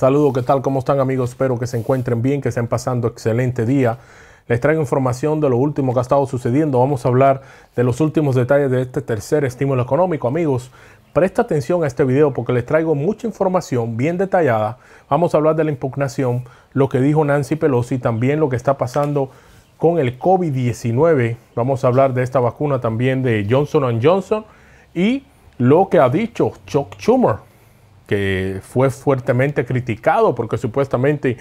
Saludos, ¿qué tal? ¿Cómo están amigos? Espero que se encuentren bien, que estén pasando excelente día. Les traigo información de lo último que ha estado sucediendo. Vamos a hablar de los últimos detalles de este tercer estímulo económico, amigos. Presta atención a este video porque les traigo mucha información bien detallada. Vamos a hablar de la impugnación, lo que dijo Nancy Pelosi, también lo que está pasando con el COVID-19. Vamos a hablar de esta vacuna también de Johnson Johnson y lo que ha dicho Chuck Schumer que fue fuertemente criticado porque supuestamente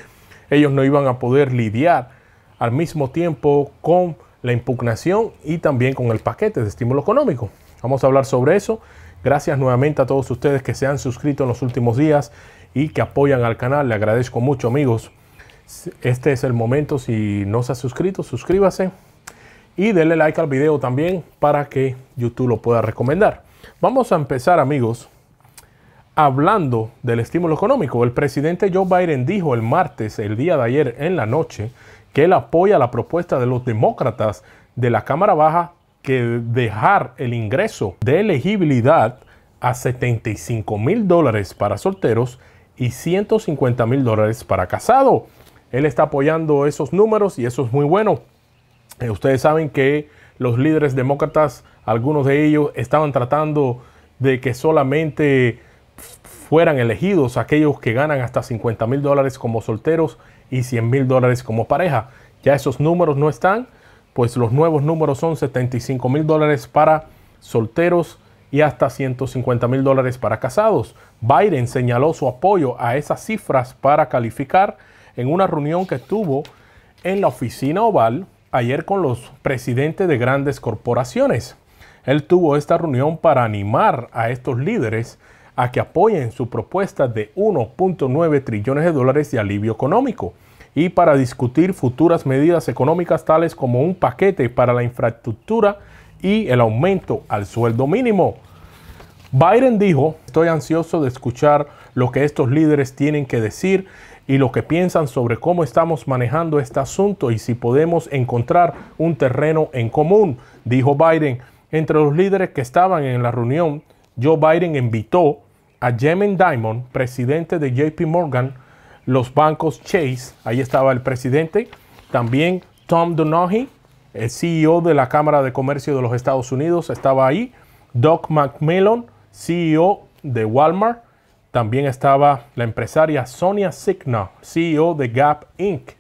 ellos no iban a poder lidiar al mismo tiempo con la impugnación y también con el paquete de estímulo económico. Vamos a hablar sobre eso. Gracias nuevamente a todos ustedes que se han suscrito en los últimos días y que apoyan al canal. Le agradezco mucho amigos. Este es el momento, si no se ha suscrito, suscríbase y denle like al video también para que YouTube lo pueda recomendar. Vamos a empezar amigos Hablando del estímulo económico, el presidente Joe Biden dijo el martes, el día de ayer en la noche, que él apoya la propuesta de los demócratas de la Cámara Baja que dejar el ingreso de elegibilidad a 75 mil dólares para solteros y 150 mil dólares para casado. Él está apoyando esos números y eso es muy bueno. Eh, ustedes saben que los líderes demócratas, algunos de ellos, estaban tratando de que solamente fueran elegidos aquellos que ganan hasta 50 mil dólares como solteros y 100 mil dólares como pareja. Ya esos números no están, pues los nuevos números son 75 mil dólares para solteros y hasta 150 mil dólares para casados. Biden señaló su apoyo a esas cifras para calificar en una reunión que tuvo en la oficina oval ayer con los presidentes de grandes corporaciones. Él tuvo esta reunión para animar a estos líderes a que apoyen su propuesta de 1.9 trillones de dólares de alivio económico y para discutir futuras medidas económicas tales como un paquete para la infraestructura y el aumento al sueldo mínimo. Biden dijo, estoy ansioso de escuchar lo que estos líderes tienen que decir y lo que piensan sobre cómo estamos manejando este asunto y si podemos encontrar un terreno en común, dijo Biden. Entre los líderes que estaban en la reunión, Joe Biden invitó a Yemen Diamond, presidente de JP Morgan, los bancos Chase, ahí estaba el presidente, también Tom Donoghue, el CEO de la Cámara de Comercio de los Estados Unidos, estaba ahí, Doc McMillan, CEO de Walmart, también estaba la empresaria Sonia Signa, CEO de Gap Inc.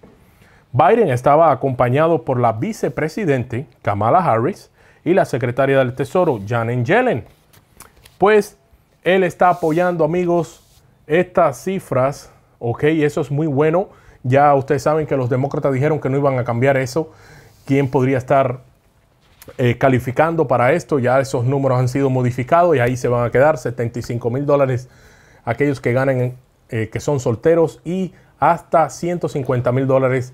Biden estaba acompañado por la vicepresidente Kamala Harris y la secretaria del Tesoro Janet Yellen. Pues él está apoyando, amigos, estas cifras. Ok, eso es muy bueno. Ya ustedes saben que los demócratas dijeron que no iban a cambiar eso. ¿Quién podría estar eh, calificando para esto? Ya esos números han sido modificados y ahí se van a quedar 75 mil dólares aquellos que ganen, eh, que son solteros y hasta 150 mil dólares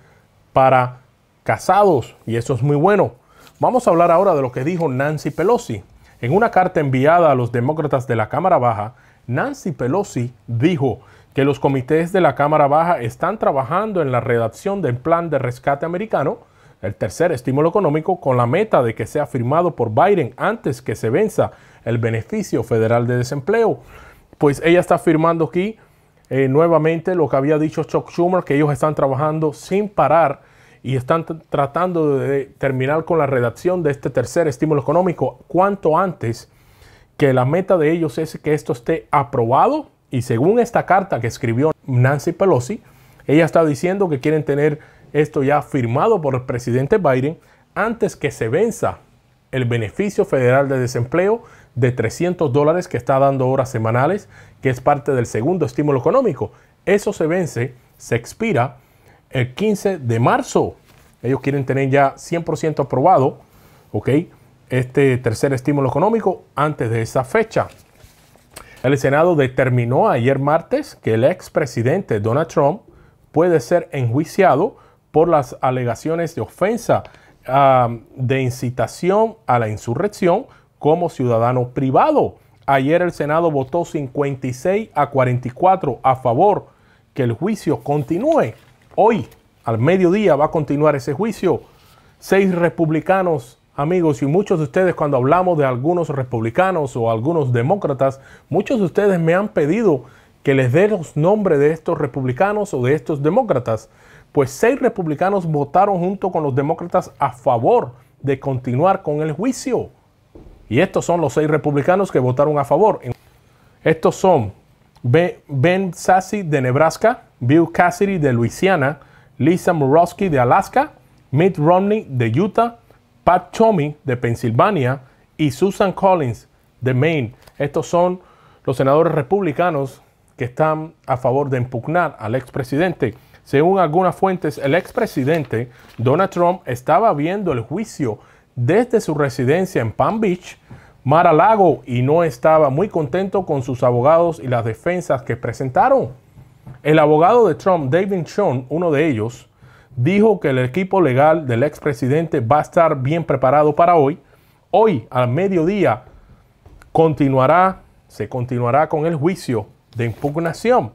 para casados. Y eso es muy bueno. Vamos a hablar ahora de lo que dijo Nancy Pelosi. En una carta enviada a los demócratas de la Cámara Baja, Nancy Pelosi dijo que los comités de la Cámara Baja están trabajando en la redacción del plan de rescate americano, el tercer estímulo económico, con la meta de que sea firmado por Biden antes que se venza el beneficio federal de desempleo. Pues ella está firmando aquí eh, nuevamente lo que había dicho Chuck Schumer, que ellos están trabajando sin parar y están tratando de terminar con la redacción de este tercer estímulo económico cuanto antes, que la meta de ellos es que esto esté aprobado y según esta carta que escribió Nancy Pelosi, ella está diciendo que quieren tener esto ya firmado por el presidente Biden antes que se venza el beneficio federal de desempleo de 300 dólares que está dando horas semanales, que es parte del segundo estímulo económico. Eso se vence, se expira el 15 de marzo. Ellos quieren tener ya 100% aprobado, ¿ok? Este tercer estímulo económico antes de esa fecha. El Senado determinó ayer martes que el expresidente Donald Trump puede ser enjuiciado por las alegaciones de ofensa de incitación a la insurrección como ciudadano privado. Ayer el Senado votó 56 a 44 a favor que el juicio continúe Hoy, al mediodía, va a continuar ese juicio. Seis republicanos, amigos, y muchos de ustedes cuando hablamos de algunos republicanos o algunos demócratas, muchos de ustedes me han pedido que les dé los nombres de estos republicanos o de estos demócratas. Pues seis republicanos votaron junto con los demócratas a favor de continuar con el juicio. Y estos son los seis republicanos que votaron a favor. Estos son Ben Sassi de Nebraska, Bill Cassidy de Luisiana, Lisa Murkowski de Alaska, Mitt Romney de Utah, Pat Chomey de Pensilvania y Susan Collins de Maine. Estos son los senadores republicanos que están a favor de impugnar al expresidente. Según algunas fuentes, el expresidente Donald Trump estaba viendo el juicio desde su residencia en Palm Beach, Mar a Lago, y no estaba muy contento con sus abogados y las defensas que presentaron. El abogado de Trump, David Sean, uno de ellos, dijo que el equipo legal del expresidente va a estar bien preparado para hoy. Hoy, al mediodía, continuará, se continuará con el juicio de impugnación.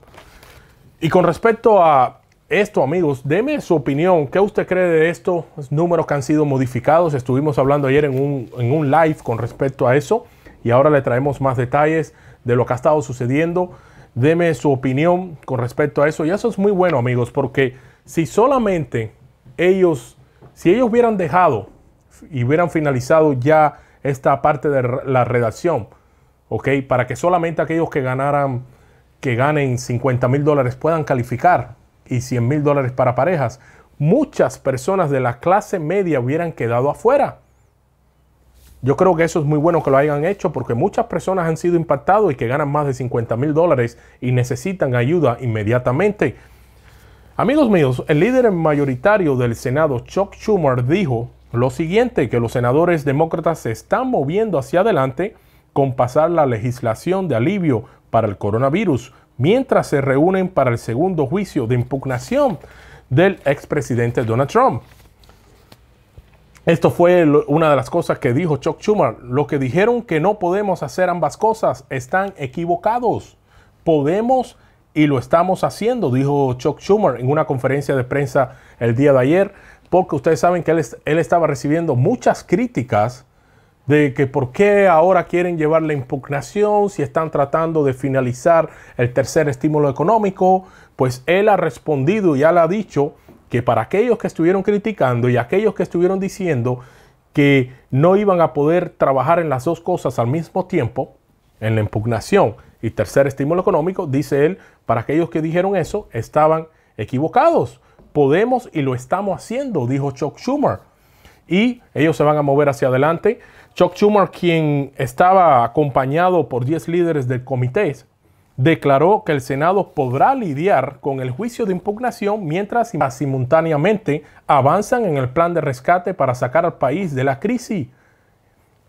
Y con respecto a esto, amigos, deme su opinión. ¿Qué usted cree de estos números que han sido modificados? Estuvimos hablando ayer en un, en un live con respecto a eso. Y ahora le traemos más detalles de lo que ha estado sucediendo. Deme su opinión con respecto a eso. Y eso es muy bueno, amigos, porque si solamente ellos, si ellos hubieran dejado y hubieran finalizado ya esta parte de la redacción, ¿ok? Para que solamente aquellos que ganaran, que ganen 50 mil dólares puedan calificar y 100 mil dólares para parejas, muchas personas de la clase media hubieran quedado afuera. Yo creo que eso es muy bueno que lo hayan hecho porque muchas personas han sido impactadas y que ganan más de 50 mil dólares y necesitan ayuda inmediatamente. Amigos míos, el líder mayoritario del Senado, Chuck Schumer, dijo lo siguiente, que los senadores demócratas se están moviendo hacia adelante con pasar la legislación de alivio para el coronavirus, mientras se reúnen para el segundo juicio de impugnación del expresidente Donald Trump. Esto fue una de las cosas que dijo Chuck Schumer. Los que dijeron que no podemos hacer ambas cosas están equivocados. Podemos y lo estamos haciendo, dijo Chuck Schumer en una conferencia de prensa el día de ayer, porque ustedes saben que él, estaba recibiendo muchas críticas de que por qué ahora quieren llevar la impugnación si están tratando de finalizar el tercer estímulo económico, pues él ha respondido y ya le ha dicho que para aquellos que estuvieron criticando y aquellos que estuvieron diciendo que no iban a poder trabajar en las dos cosas al mismo tiempo, en la impugnación y tercer estímulo económico, dice él, para aquellos que dijeron eso, estaban equivocados. Podemos y lo estamos haciendo, dijo Chuck Schumer. Y ellos se van a mover hacia adelante. Chuck Schumer, quien estaba acompañado por 10 líderes del comité, declaró que el Senado podrá lidiar con el juicio de impugnación mientras simultáneamente avanzan en el plan de rescate para sacar al país de la crisis.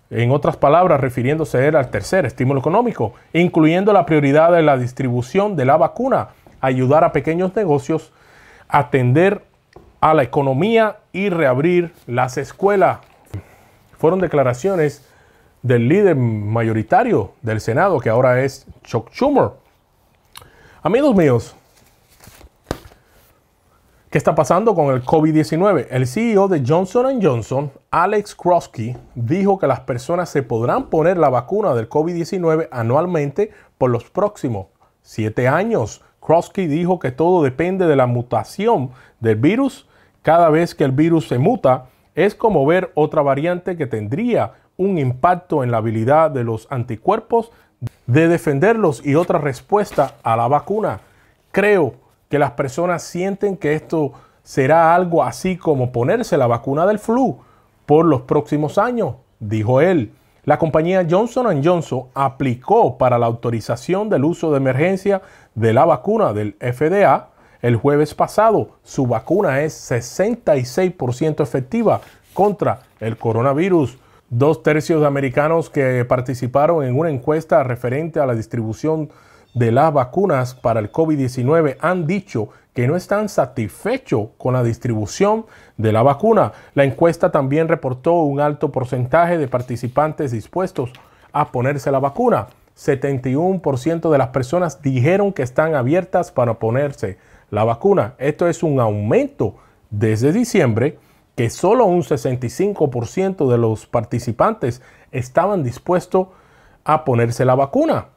En otras palabras, refiriéndose al tercer estímulo económico, incluyendo la prioridad de la distribución de la vacuna, ayudar a pequeños negocios, atender a la economía y reabrir las escuelas. Fueron declaraciones del líder mayoritario del Senado, que ahora es Chuck Schumer, Amigos míos, ¿qué está pasando con el COVID-19? El CEO de Johnson Johnson, Alex Krosky, dijo que las personas se podrán poner la vacuna del COVID-19 anualmente por los próximos siete años. Krosky dijo que todo depende de la mutación del virus. Cada vez que el virus se muta, es como ver otra variante que tendría un impacto en la habilidad de los anticuerpos de defenderlos y otra respuesta a la vacuna. Creo que las personas sienten que esto será algo así como ponerse la vacuna del flu por los próximos años, dijo él. La compañía Johnson Johnson aplicó para la autorización del uso de emergencia de la vacuna del FDA el jueves pasado. Su vacuna es 66% efectiva contra el coronavirus. Dos tercios de americanos que participaron en una encuesta referente a la distribución de las vacunas para el COVID-19 han dicho que no están satisfechos con la distribución de la vacuna. La encuesta también reportó un alto porcentaje de participantes dispuestos a ponerse la vacuna. 71% de las personas dijeron que están abiertas para ponerse la vacuna. Esto es un aumento desde diciembre que solo un 65% de los participantes estaban dispuestos a ponerse la vacuna.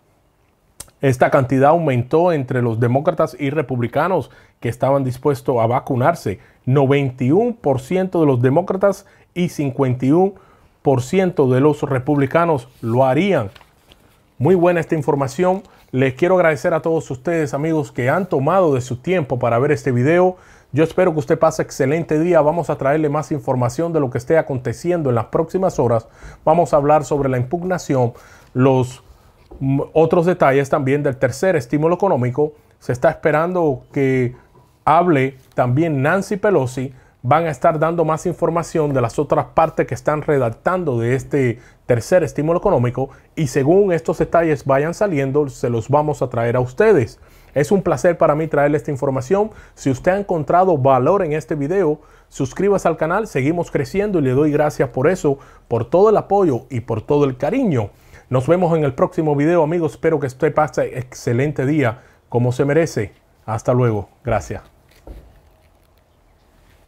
Esta cantidad aumentó entre los demócratas y republicanos que estaban dispuestos a vacunarse. 91% de los demócratas y 51% de los republicanos lo harían. Muy buena esta información. Les quiero agradecer a todos ustedes amigos que han tomado de su tiempo para ver este video. Yo espero que usted pase excelente día. Vamos a traerle más información de lo que esté aconteciendo en las próximas horas. Vamos a hablar sobre la impugnación, los mm, otros detalles también del tercer estímulo económico. Se está esperando que hable también Nancy Pelosi van a estar dando más información de las otras partes que están redactando de este tercer estímulo económico y según estos detalles vayan saliendo, se los vamos a traer a ustedes. Es un placer para mí traerles esta información. Si usted ha encontrado valor en este video, suscríbase al canal, seguimos creciendo y le doy gracias por eso, por todo el apoyo y por todo el cariño. Nos vemos en el próximo video, amigos. Espero que usted pase excelente día como se merece. Hasta luego. Gracias.